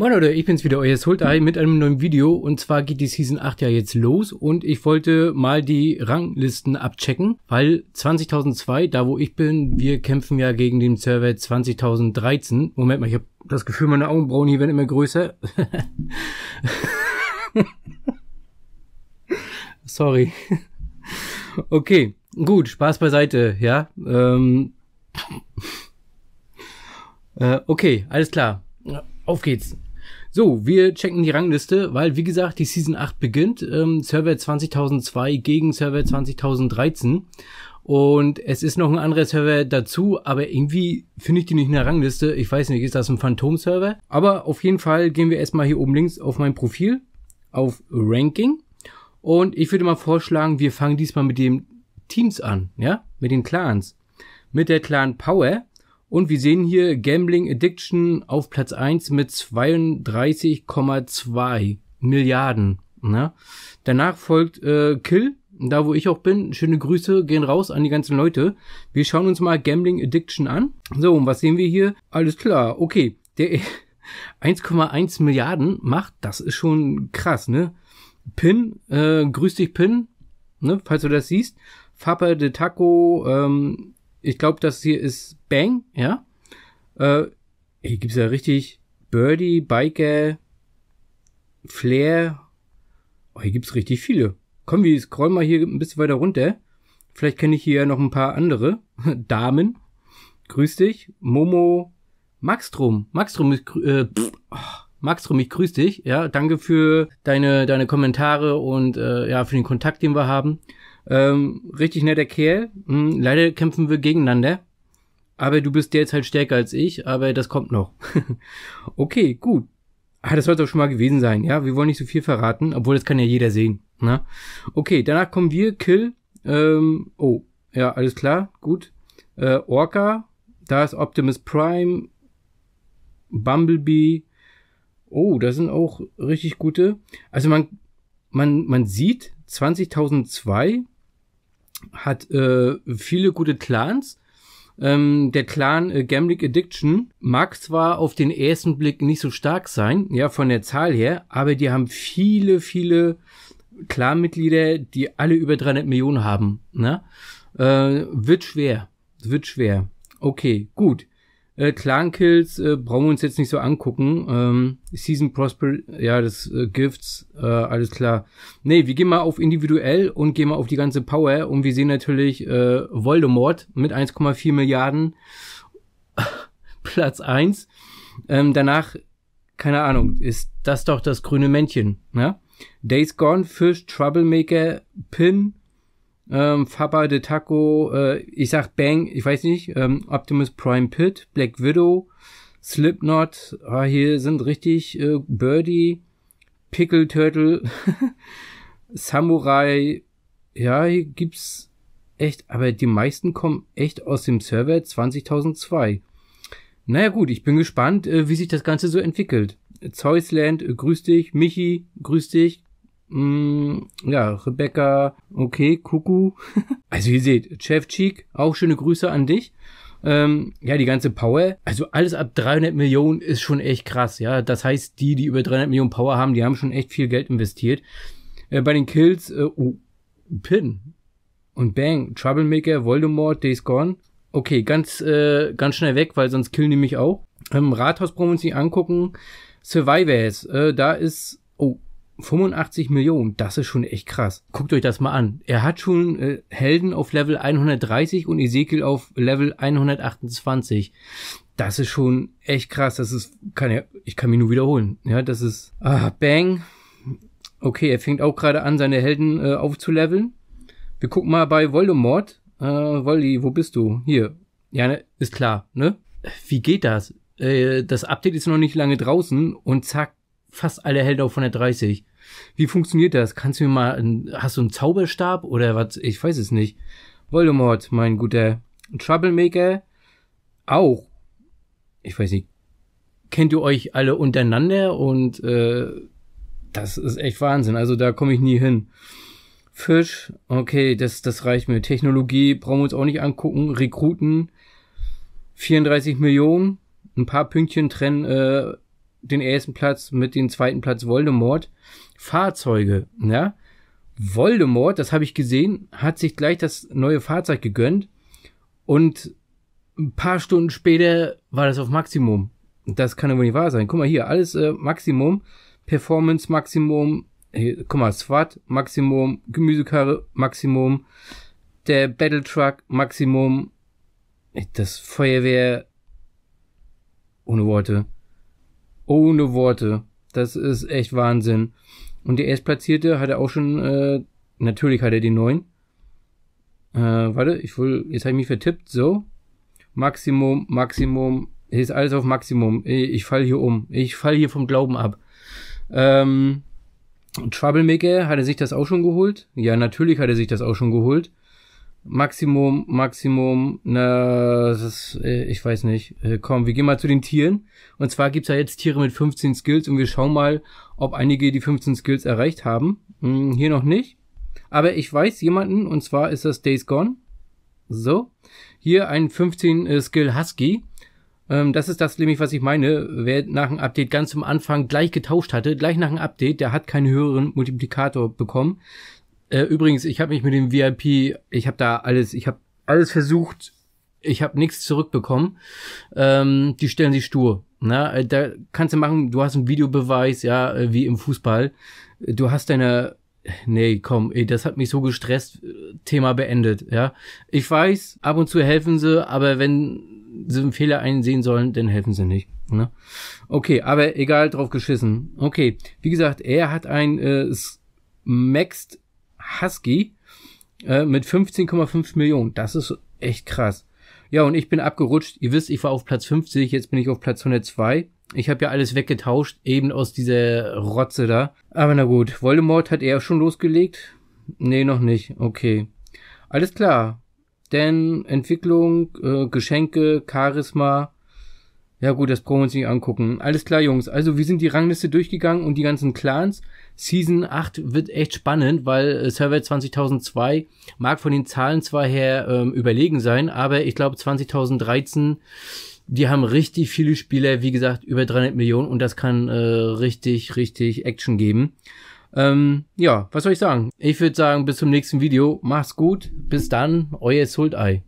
Moin Leute, ich bin's wieder, euer Sultai mit einem neuen Video und zwar geht die Season 8 ja jetzt los und ich wollte mal die Ranglisten abchecken, weil 20.002, da wo ich bin, wir kämpfen ja gegen den Server 20.013. Moment mal, ich habe das Gefühl, meine Augenbrauen hier werden immer größer. Sorry. Okay, gut, Spaß beiseite, ja. Ähm, äh, okay, alles klar. Auf geht's. So, wir checken die Rangliste, weil wie gesagt, die Season 8 beginnt. Ähm, Server 2002 gegen Server 2013. Und es ist noch ein anderer Server dazu, aber irgendwie finde ich die nicht in der Rangliste. Ich weiß nicht, ist das ein Phantom-Server? Aber auf jeden Fall gehen wir erstmal hier oben links auf mein Profil, auf Ranking. Und ich würde mal vorschlagen, wir fangen diesmal mit den Teams an, ja? Mit den Clans. Mit der Clan Power und wir sehen hier Gambling Addiction auf Platz 1 mit 32,2 Milliarden. Ne? Danach folgt äh, Kill, da wo ich auch bin. Schöne Grüße gehen raus an die ganzen Leute. Wir schauen uns mal Gambling Addiction an. So, und was sehen wir hier? Alles klar, okay. Der 1,1 Milliarden macht, das ist schon krass, ne? Pin, äh, grüß dich Pin, ne, falls du das siehst. Fapa de Taco, ähm, ich glaube, das hier ist Bang, ja. Äh, hier gibt's ja richtig Birdie, Biker, Flair. Oh, hier gibt's richtig viele. Komm, wir scrollen mal hier ein bisschen weiter runter. Vielleicht kenne ich hier noch ein paar andere Damen. Grüß dich, Momo, Maxstrom. Maxstrom ist, äh, pff, oh, Maxstrom, ich grüß dich. Ja, danke für deine, deine Kommentare und äh, ja, für den Kontakt, den wir haben. Ähm, richtig netter Kerl. Hm, leider kämpfen wir gegeneinander. Aber du bist derzeit halt stärker als ich, aber das kommt noch. okay, gut. Ah, das sollte auch schon mal gewesen sein, ja. Wir wollen nicht so viel verraten, obwohl das kann ja jeder sehen. Ne? Okay, danach kommen wir, Kill. Ähm, oh, ja, alles klar, gut. Äh, Orca, da ist Optimus Prime, Bumblebee. Oh, da sind auch richtig gute. Also man, man, man sieht, 20.002 hat äh, viele gute Clans. Ähm, der Clan äh, Gamblick Addiction mag zwar auf den ersten Blick nicht so stark sein, ja, von der Zahl her, aber die haben viele, viele Clanmitglieder, die alle über 300 Millionen haben. Ne? Äh, wird schwer. Wird schwer. Okay, gut. Äh, Clan Kills äh, brauchen wir uns jetzt nicht so angucken. Ähm, Season Prosper, ja, das äh, Gifts, äh, alles klar. Nee, wir gehen mal auf individuell und gehen mal auf die ganze Power und wir sehen natürlich äh, Voldemort mit 1,4 Milliarden Platz eins. Ähm, danach, keine Ahnung, ist das doch das grüne Männchen, ne? Days Gone, Fish, Troublemaker, Pin, ähm, Faba de Taco, äh, ich sag Bang, ich weiß nicht, ähm, Optimus Prime Pit, Black Widow, Slipknot, ah, hier sind richtig äh, Birdie, Pickle Turtle, Samurai, ja, hier gibt's echt, aber die meisten kommen echt aus dem Server 2002. Naja gut, ich bin gespannt, äh, wie sich das Ganze so entwickelt. Zeusland, äh, grüß dich, Michi, grüß dich, Mm, ja, Rebecca, okay, Kuku. also ihr seht, Chef Cheek, auch schöne Grüße an dich. Ähm, ja, die ganze Power, also alles ab 300 Millionen ist schon echt krass, ja. Das heißt, die, die über 300 Millionen Power haben, die haben schon echt viel Geld investiert. Äh, bei den Kills, äh, oh, Pin und Bang, Troublemaker, Voldemort, Days Gone. Okay, ganz, äh, ganz schnell weg, weil sonst killen die mich auch. Ähm, Rathaus brauchen wir uns nicht angucken. Survivors, äh, da ist, oh, 85 Millionen, das ist schon echt krass. Guckt euch das mal an. Er hat schon äh, Helden auf Level 130 und Ezekiel auf Level 128. Das ist schon echt krass. Das ist, kann ja, ich kann mich nur wiederholen. Ja, das ist, ah, bang. Okay, er fängt auch gerade an, seine Helden äh, aufzuleveln. Wir gucken mal bei Voldemort. Äh, Voldi, wo bist du? Hier. Ja, ne, ist klar, ne? Wie geht das? Äh, das Update ist noch nicht lange draußen und zack, fast alle Helden auf 130. Wie funktioniert das? Kannst du mir mal, einen, hast du einen Zauberstab oder was? Ich weiß es nicht. Voldemort, mein guter Troublemaker, auch. Ich weiß nicht. Kennt ihr euch alle untereinander und äh, das ist echt Wahnsinn. Also da komme ich nie hin. Fisch, okay, das, das reicht mir. Technologie brauchen wir uns auch nicht angucken. Rekruten, 34 Millionen, ein paar Pünktchen trennen äh, den ersten Platz mit dem zweiten Platz Voldemort. Fahrzeuge, ja. Voldemort, das habe ich gesehen, hat sich gleich das neue Fahrzeug gegönnt und ein paar Stunden später war das auf Maximum. Das kann aber nicht wahr sein. Guck mal hier, alles äh, Maximum, Performance Maximum, hier, guck mal, SWAT Maximum, Gemüsekarre Maximum, der Battle Truck Maximum, das Feuerwehr ohne Worte ohne Worte. Das ist echt Wahnsinn. Und der Erstplatzierte hat er auch schon, äh, natürlich hat er den neuen. Äh, warte, ich will, jetzt habe ich mich vertippt, so. Maximum, Maximum, hier ist alles auf Maximum. Ich, ich falle hier um. Ich falle hier vom Glauben ab. Ähm, Troublemaker, hat er sich das auch schon geholt? Ja, natürlich hat er sich das auch schon geholt. Maximum, Maximum, na, das ist, äh, ich weiß nicht. Äh, komm, wir gehen mal zu den Tieren. Und zwar gibt's ja jetzt Tiere mit 15 Skills und wir schauen mal, ob einige die 15 Skills erreicht haben. Hm, hier noch nicht. Aber ich weiß jemanden, und zwar ist das Days Gone. So. Hier ein 15 äh, Skill Husky. Ähm, das ist das nämlich, was ich meine. Wer nach dem Update ganz zum Anfang gleich getauscht hatte, gleich nach dem Update, der hat keinen höheren Multiplikator bekommen, äh, übrigens, ich habe mich mit dem VIP, ich habe da alles, ich habe alles versucht, ich habe nichts zurückbekommen. Ähm, die stellen sich stur. Na, ne? äh, da kannst du machen, du hast einen Videobeweis, ja, äh, wie im Fußball. Äh, du hast deine, nee, komm, ey, das hat mich so gestresst, Thema beendet, ja. Ich weiß, ab und zu helfen sie, aber wenn sie einen Fehler einsehen sollen, dann helfen sie nicht. Ne? Okay, aber egal, drauf geschissen. Okay, wie gesagt, er hat ein äh, Maxed Husky äh, mit 15,5 Millionen. Das ist echt krass. Ja, und ich bin abgerutscht. Ihr wisst, ich war auf Platz 50, jetzt bin ich auf Platz 102. Ich habe ja alles weggetauscht, eben aus dieser Rotze da. Aber na gut, Voldemort hat er schon losgelegt? Nee, noch nicht. Okay. Alles klar. Denn Entwicklung, äh, Geschenke, Charisma, ja gut, das brauchen wir uns nicht angucken. Alles klar, Jungs. Also wir sind die Rangliste durchgegangen und die ganzen Clans. Season 8 wird echt spannend, weil äh, Survey 2002 mag von den Zahlen zwar her ähm, überlegen sein, aber ich glaube 2013, die haben richtig viele Spieler, wie gesagt, über 300 Millionen und das kann äh, richtig, richtig Action geben. Ähm, ja, was soll ich sagen? Ich würde sagen, bis zum nächsten Video. Macht's gut. Bis dann, euer Sold Eye.